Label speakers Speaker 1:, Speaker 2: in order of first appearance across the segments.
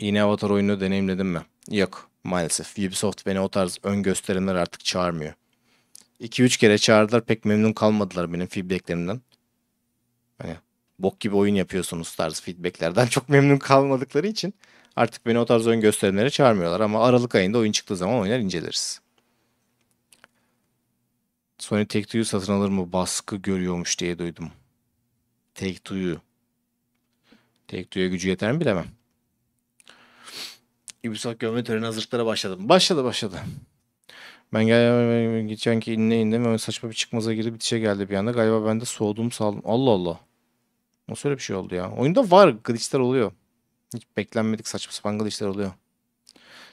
Speaker 1: Yeni Avatar oyunu deneyimledin mi? Yok maalesef. Ubisoft beni o tarz ön gösterimler artık çağırmıyor. 2-3 kere çağırdılar pek memnun kalmadılar benim feedbacklerimden. Hani bok gibi oyun yapıyorsunuz tarzı feedbacklerden çok memnun kalmadıkları için artık beni o tarz ön gösterimlere çağırmıyorlar ama Aralık ayında oyun çıktığı zaman oynar inceleriz. Sony Take Two'yu satın alır mı? Baskı görüyormuş diye duydum. Take Two'yu. Take Two'ya gücü yeter mi bilemem. Ubisoft gömme töreni hazırlıklara başladım. Başladı başladı. Ben gel geçen ki inle indim ve saçma bir çıkmaza girdi bitişe geldi bir anda. Galiba ben de soğuduğum saldım. Allah Allah. Nasıl öyle bir şey oldu ya? Oyunda var glitchler oluyor. Hiç beklenmedik saçma sapan glitchler oluyor.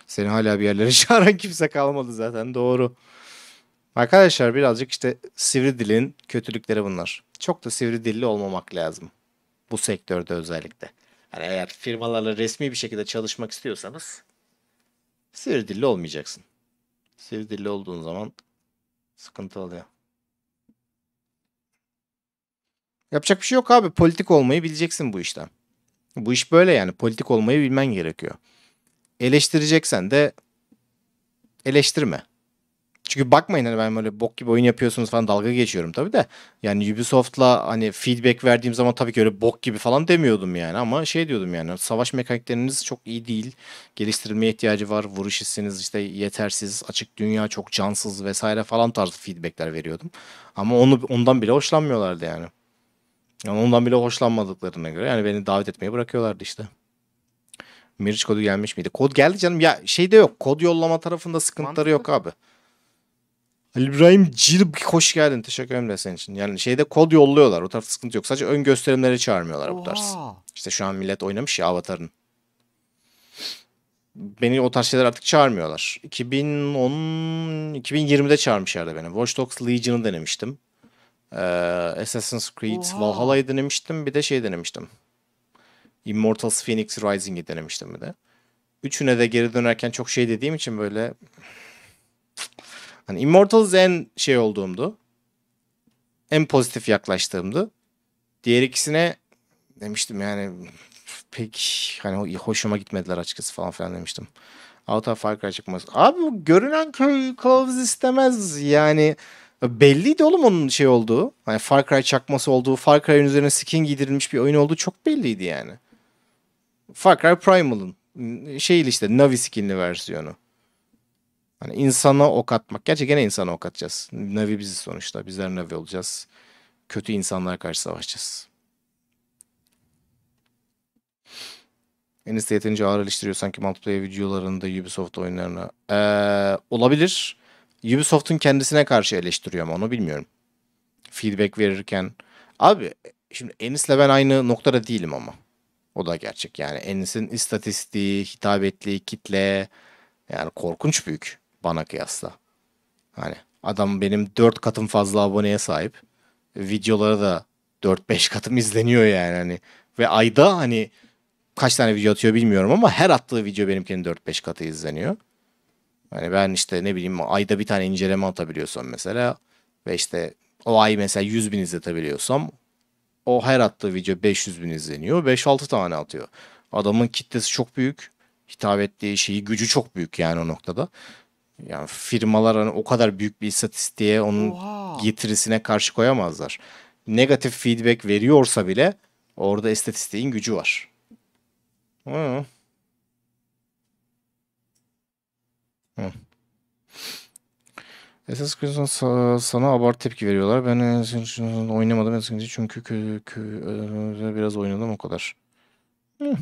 Speaker 1: Seni hala bir yerlere çağıran kimse kalmadı zaten doğru. Arkadaşlar birazcık işte sivri dilin kötülükleri bunlar. Çok da sivri dilli olmamak lazım. Bu sektörde özellikle. Yani eğer firmalarla resmi bir şekilde çalışmak istiyorsanız sivri dilli olmayacaksın. Sivri dilli olduğun zaman sıkıntı oluyor. Yapacak bir şey yok abi. Politik olmayı bileceksin bu işten. Bu iş böyle yani. Politik olmayı bilmen gerekiyor. Eleştireceksen de eleştirme. Çünkü bakmayın hani ben böyle bok gibi oyun yapıyorsunuz falan dalga geçiyorum tabii de. Yani Ubisoft'la hani feedback verdiğim zaman tabii ki öyle bok gibi falan demiyordum yani. Ama şey diyordum yani savaş mekanikleriniz çok iyi değil. Geliştirilmeye ihtiyacı var. Vuruş hissiniz işte yetersiz. Açık dünya çok cansız vesaire falan tarzı feedbackler veriyordum. Ama onu ondan bile hoşlanmıyorlardı yani. Yani ondan bile hoşlanmadıklarına göre yani beni davet etmeye bırakıyorlardı işte. Miriç kodu gelmiş miydi? Kod geldi canım. Ya şey de yok. Kod yollama tarafında sıkıntıları Mantıklı. yok abi. Ali İbrahim Cilb hoş geldin. Teşekkür ederim de senin için. Yani şeyde kod yolluyorlar. O taraf sıkıntı yok. Sadece ön gösterimlere çağırmıyorlar Oha. bu tarz. İşte şu an millet oynamış ya Avatar'ın. Beni o tarz şeyler artık çağırmıyorlar. 2010 2020'de çağırmışlardı beni. Watch Dogs Legion'ı denemiştim. Ee, Assassin's Creed Valhalla'yı denemiştim. Bir de şey denemiştim. Immortals Phoenix Rising'i denemiştim bir de. Üçüne de geri dönerken çok şey dediğim için böyle Hani Immortals en şey olduğumdu. En pozitif yaklaştığımdı. Diğer ikisine demiştim yani pek hani hoşuma gitmediler açıkçası falan filan demiştim. Out of Far Cry çıkmaz. Abi bu görünen köy kılavuz istemez yani. Belliydi oğlum onun şey olduğu. Hani Far Cry çakması olduğu, Far Cry'ın üzerine skin giydirilmiş bir oyun olduğu çok belliydi yani. Far Cry Primal'ın şey işte Navi skinli versiyonu. Hani insana ok atmak. Gerçi gene insana ok atacağız. Navi biziz sonuçta. Bizler Navi olacağız. Kötü insanlara karşı savaşacağız. Enis yeterince ağır eleştiriyor sanki multiplayer videolarında Ubisoft oyunlarına. Ee, olabilir. Ubisoft'un kendisine karşı eleştiriyor ama onu bilmiyorum. Feedback verirken. Abi şimdi Enis'le ben aynı noktada değilim ama. O da gerçek yani. Enis'in istatistiği, hitabetliği, kitle yani korkunç büyük bana kıyasla. Hani adam benim 4 katım fazla aboneye sahip. Videolara da 4-5 katım izleniyor yani hani. Ve ayda hani kaç tane video atıyor bilmiyorum ama her attığı video benimkinin 4-5 katı izleniyor. Hani ben işte ne bileyim ayda bir tane inceleme atabiliyorsam mesela ve işte o ay mesela 100 bin izletebiliyorsam o her attığı video 500 bin izleniyor. 5-6 tane atıyor. Adamın kitlesi çok büyük. Hitap ettiği şeyi gücü çok büyük yani o noktada. Yani firmalar hani o kadar büyük bir istatistiğe onun Oha. getirisine karşı koyamazlar. Negatif feedback veriyorsa bile orada istatistiğin gücü var. Hı. Hı. Esas kızın sana abart tepki veriyorlar. Ben oynamadım eskisi çünkü kö, kö, e, biraz oynadım o kadar. Hı.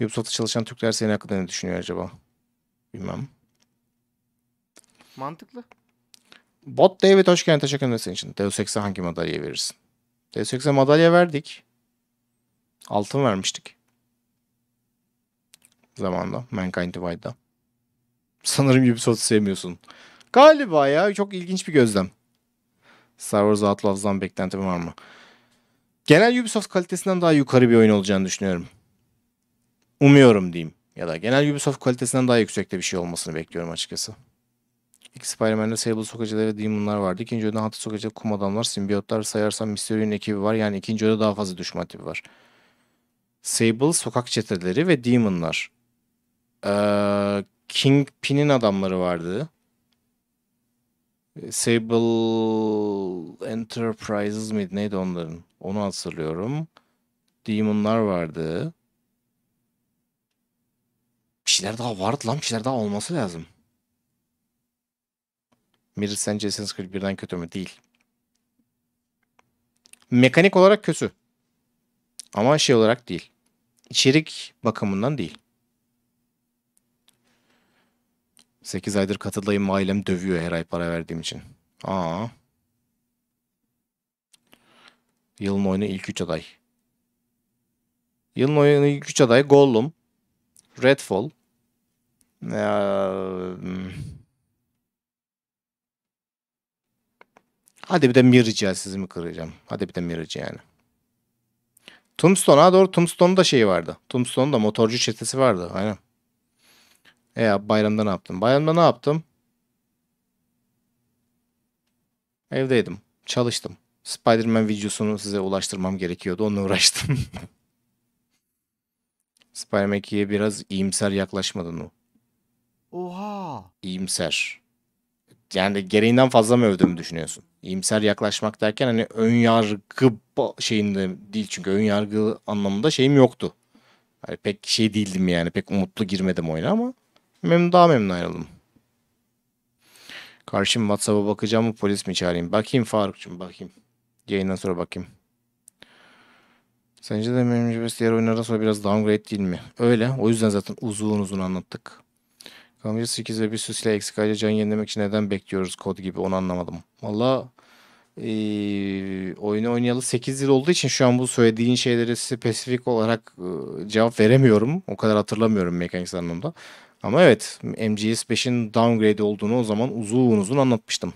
Speaker 1: Ubisoft'ta çalışan Türkler senin hakkında ne düşünüyor acaba? Bilmem. Mantıklı. Bot David hoş geldin. Teşekkür ederim senin için. Deus Ex'e hangi madalya verirsin? Deus Ex'e madalya verdik. Altın vermiştik. Zamanında. Mankind Divide'da. Sanırım Ubisoft'u sevmiyorsun. Galiba ya. Çok ilginç bir gözlem. Star Wars Outlaws'dan beklentim var mı? Genel Ubisoft kalitesinden daha yukarı bir oyun olacağını düşünüyorum. Umuyorum diyeyim. Ya da genel Ubisoft kalitesinden daha yüksekte bir şey olmasını bekliyorum açıkçası. İlk Spider-Man'de Sable sokacıları ve Demon'lar vardı. İkinci oyunda Hunter sokacıları, kum adamlar, simbiyotlar sayarsam Mysterio'nun ekibi var. Yani ikinci oyunda daha fazla düşman tipi var. Sable sokak çeteleri ve Demon'lar. Ee, Kingpin'in adamları vardı. Ee, Sable Enterprises miydi neydi onların? Onu hatırlıyorum. Demon'lar vardı. Bir şeyler daha vardı lan. Bir şeyler daha olması lazım. Mirror sence Assassin's Creed 1'den kötü mü? Değil. Mekanik olarak kötü. Ama şey olarak değil. İçerik bakımından değil. 8 aydır katılayım ailem dövüyor her ay para verdiğim için. Aa. Yılın oyunu ilk 3 aday. Yılın oyunu ilk 3 aday Gollum, Redfall, ee, Hadi bir de Mirage'i mi kıracağım. Hadi bir de Mirage yani. Tombstone'a doğru Tombstone'da şeyi vardı. Tombstone'da motorcu çetesi vardı. Aynen. E ya bayramda ne yaptım? Bayramda ne yaptım? Evdeydim. Çalıştım. Spider-Man videosunu size ulaştırmam gerekiyordu. Onunla uğraştım. Spider-Man 2'ye biraz iyimser yaklaşmadın mı? Oha. İyimser yani gereğinden fazla mı övdüğümü düşünüyorsun? İyimser yaklaşmak derken hani ön yargı şeyinde değil çünkü ön yargı anlamında şeyim yoktu. Yani pek şey değildim yani pek umutlu girmedim oyuna ama memnun daha memnun ayrıldım. Karşım WhatsApp'a bakacağım mı polis mi çağırayım? Bakayım Faruk'cum bakayım. Yayından sonra bakayım. Sence de MMGBS diğer oyunlara sonra biraz downgrade değil mi? Öyle. O yüzden zaten uzun uzun anlattık. Kamil 8 ve bir süsle eksik ayrıca can yenilemek için neden bekliyoruz kod gibi onu anlamadım. Valla e, oyunu oynayalı 8 yıl olduğu için şu an bu söylediğin şeyleri spesifik olarak e, cevap veremiyorum. O kadar hatırlamıyorum mekanik anlamda. Ama evet MGS5'in downgrade olduğunu o zaman uzun uzun anlatmıştım.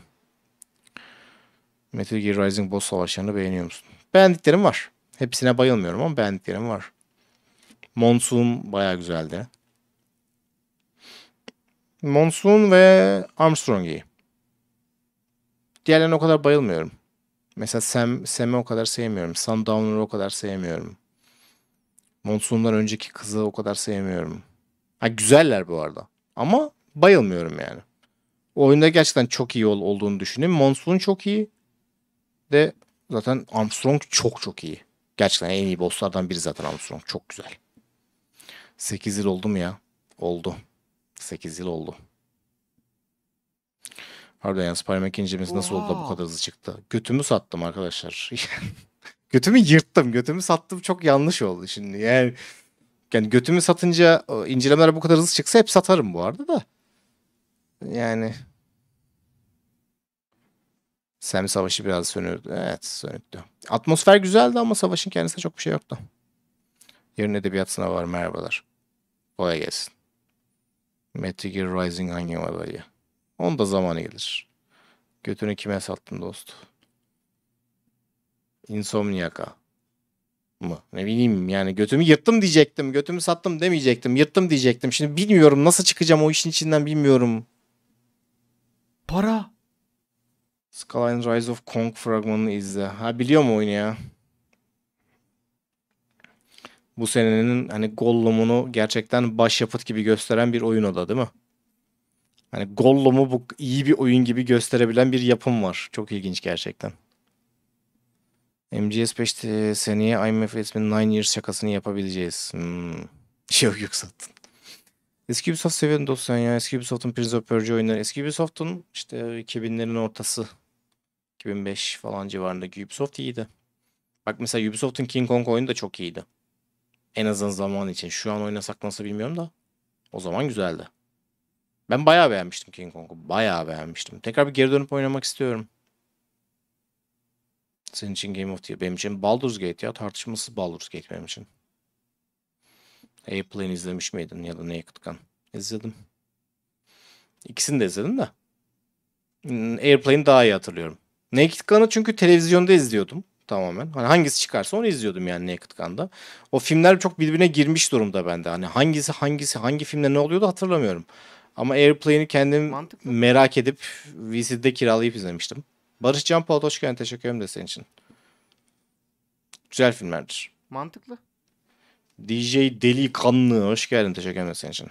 Speaker 1: Metal Gear Rising boss savaşlarını beğeniyor musun? Beğendiklerim var. Hepsine bayılmıyorum ama beğendiklerim var. Monsoon baya güzeldi. Monsoon ve Armstrong iyi. Diğerlerine o kadar bayılmıyorum. Mesela Sam, Sam'i o kadar sevmiyorum. Sundowner'ı o kadar sevmiyorum. Monsoon'dan önceki kızı o kadar sevmiyorum. Ha, güzeller bu arada. Ama bayılmıyorum yani. O oyunda gerçekten çok iyi ol, olduğunu düşünüyorum. Monsoon çok iyi. De zaten Armstrong çok çok iyi. Gerçekten en iyi bosslardan biri zaten Armstrong. Çok güzel. 8 yıl oldu mu ya? Oldu. 8 yıl oldu. Pardon yani Spider-Man nasıl oldu da bu kadar hızlı çıktı? Götümü sattım arkadaşlar. götümü yırttım. Götümü sattım çok yanlış oldu şimdi. Yani, yani götümü satınca incelemeler bu kadar hızlı çıksa hep satarım bu arada da. Yani Sem savaşı biraz sönürdü. Evet sönüktü. Atmosfer güzeldi ama savaşın kendisine çok bir şey yoktu. Yarın edebiyat sınavı var merhabalar. Oya gelsin. Metal Gear Rising hangi madalya? Onun da zamanı gelir. Götünü kime sattın dostu? Insomniaka mı? Ne bileyim yani götümü yırttım diyecektim. Götümü sattım demeyecektim. Yırttım diyecektim. Şimdi bilmiyorum nasıl çıkacağım o işin içinden bilmiyorum. Para. Skyline Rise of Kong fragmanını izle. Ha biliyor mu oyunu ya? bu senenin hani Gollum'unu gerçekten başyapıt gibi gösteren bir oyun o da değil mi? Hani Gollum'u bu iyi bir oyun gibi gösterebilen bir yapım var. Çok ilginç gerçekten. MGS5 seneye IMF isminin Nine Years şakasını yapabileceğiz. Hmm. Yok şey, yok sattın. Eski Ubisoft seviyordun dostum ya. Eski Ubisoft'un Prince of Persia oyunları. Eski Ubisoft'un işte 2000'lerin ortası. 2005 falan civarında Ubisoft iyiydi. Bak mesela Ubisoft'un King Kong oyunu da çok iyiydi. En azından zaman için. Şu an oynasak nasıl bilmiyorum da. O zaman güzeldi. Ben bayağı beğenmiştim King Kong'u. Bayağı beğenmiştim. Tekrar bir geri dönüp oynamak istiyorum. Senin için Game of the Year. Benim için Baldur's Gate ya. Tartışmasız Baldur's Gate benim için. Airplane izlemiş miydin ya da neye kıtkan? İzledim. İkisini de izledim de. Hmm, Airplane'i daha iyi hatırlıyorum. Naked Gun'ı çünkü televizyonda izliyordum tamamen. Hani hangisi çıkarsa onu izliyordum yani Naked Gun'da. O filmler çok birbirine girmiş durumda bende. Hani hangisi hangisi hangi filmde ne oluyordu hatırlamıyorum. Ama Airplane'i kendim Mantıklı. merak edip VCD'de kiralayıp izlemiştim. Barış Can Polat hoş geldin. Teşekkür ederim de senin için. Güzel filmlerdir. Mantıklı. DJ Delikanlı hoş geldin. Teşekkür ederim de senin için.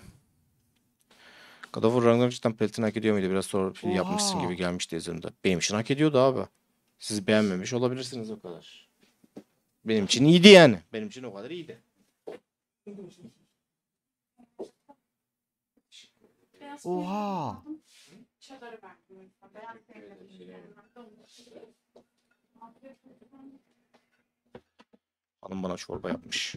Speaker 1: God of War Ragnarok cidden platini hak ediyor muydu? Biraz sonra şey yapmışsın gibi gelmişti izlerimde. Benim için hak ediyordu abi. Siz beğenmemiş olabilirsiniz o kadar. Benim için iyiydi yani. Benim için o kadar iyiydi. Oha. Hanım bana çorba yapmış.